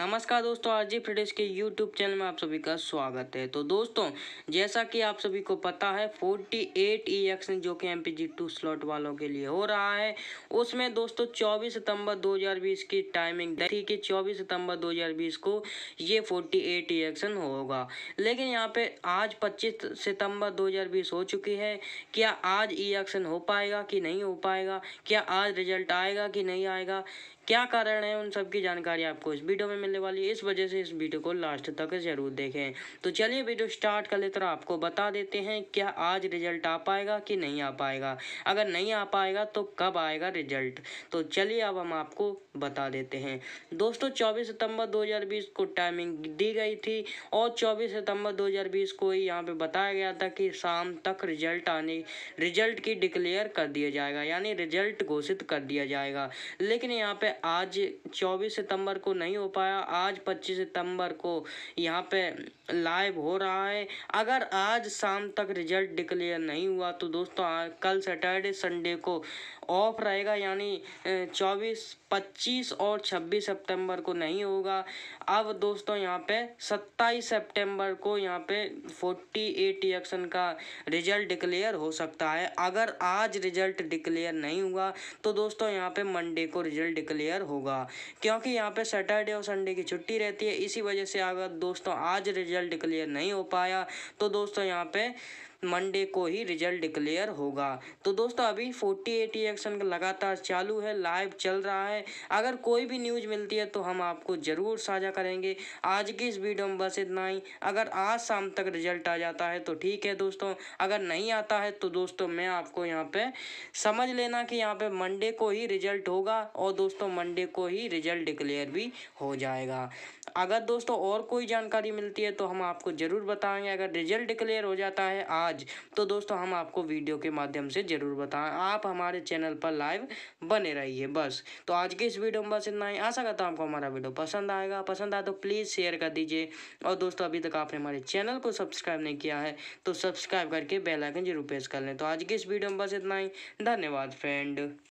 नमस्कार दोस्तों आरजी प्रदेश के यूट्यूब चैनल में आप सभी का स्वागत है तो दोस्तों जैसा कि आप सभी को पता है 48 एट ई e एक्शन जो कि M P G two slot वालों के लिए हो रहा है उसमें दोस्तों 24 सितंबर 2020 की टाइमिंग थी कि 24 सितंबर 2020 को ये 48 एट ई e एक्शन होगा लेकिन यहाँ पे आज 25 सितंबर 2020 हो चुकी है क्या आज ई e एक्शन हो पाएगा कि नहीं हो पाएगा क्या आज रिजल्ट आएगा कि नहीं आएगा क्या कारण है उन सब की जानकारी आपको इस वीडियो में मिलने वाली है इस वजह से इस वीडियो को लास्ट तक ज़रूर देखें तो चलिए वीडियो स्टार्ट कर लेते आपको बता देते हैं क्या आज रिजल्ट आ पाएगा कि नहीं आ पाएगा अगर नहीं आ पाएगा तो कब आएगा रिजल्ट तो चलिए अब हम आपको बता देते हैं दोस्तों चौबीस सितम्बर दो को टाइमिंग दी गई थी और चौबीस सितंबर दो को ही यहाँ पर बताया गया था कि शाम तक रिजल्ट आने रिजल्ट की डिक्लेयर कर दिया जाएगा यानी रिजल्ट घोषित कर दिया जाएगा लेकिन यहाँ पे आज 24 सितंबर को नहीं हो पाया आज 25 सितंबर को यहाँ पे लाइव हो रहा है अगर आज शाम तक रिजल्ट डिक्लेयर नहीं हुआ तो दोस्तों कल सैटरडे संडे को ऑफ रहेगा यानी 24 25 और 26 सितंबर को नहीं होगा अब दोस्तों यहाँ पे 27 सितंबर को यहाँ पे 48 एक्शन का रिजल्ट डिक्लेयर हो सकता है अगर आज रिजल्ट डिक्लेयर नहीं हुआ तो दोस्तों यहाँ पे मंडे को रिजल्ट डिक्लेयर होगा क्योंकि यहाँ पे सैटरडे और संडे संडे की छुट्टी रहती है इसी वजह से अगर दोस्तों आज रिजल्ट क्लियर नहीं हो पाया तो दोस्तों यहाँ पे मंडे को ही रिजल्ट डिक्लेयर होगा तो दोस्तों अभी फोर्टी एटी एक्शन लगातार चालू है लाइव चल रहा है अगर कोई भी न्यूज़ मिलती है तो हम आपको ज़रूर साझा करेंगे आज की इस वीडियो में बस इतना ही अगर आज शाम तक रिजल्ट आ जाता है तो ठीक है दोस्तों अगर नहीं आता है तो दोस्तों मैं आपको यहाँ पे समझ लेना कि यहाँ पे मंडे को ही रिजल्ट होगा और दोस्तों मंडे को ही रिजल्ट डिक्लेयर भी हो जाएगा अगर दोस्तों और कोई जानकारी मिलती है तो हम आपको ज़रूर बताएंगे अगर रिजल्ट डिक्लेयर हो जाता है आज आज तो दोस्तों हम आपको वीडियो के माध्यम से ज़रूर बताएं आप हमारे चैनल पर लाइव बने रहिए बस तो आज के इस वीडियो में बस इतना ही आशा करता हूँ आपको हमारा वीडियो पसंद आएगा पसंद आए तो प्लीज़ शेयर कर दीजिए और दोस्तों अभी तक आपने हमारे चैनल को सब्सक्राइब नहीं किया है तो सब्सक्राइब करके बेलाइकन जरूर प्रेस कर लें तो आज के इस वीडियो में बस इतना ही धन्यवाद फ्रेंड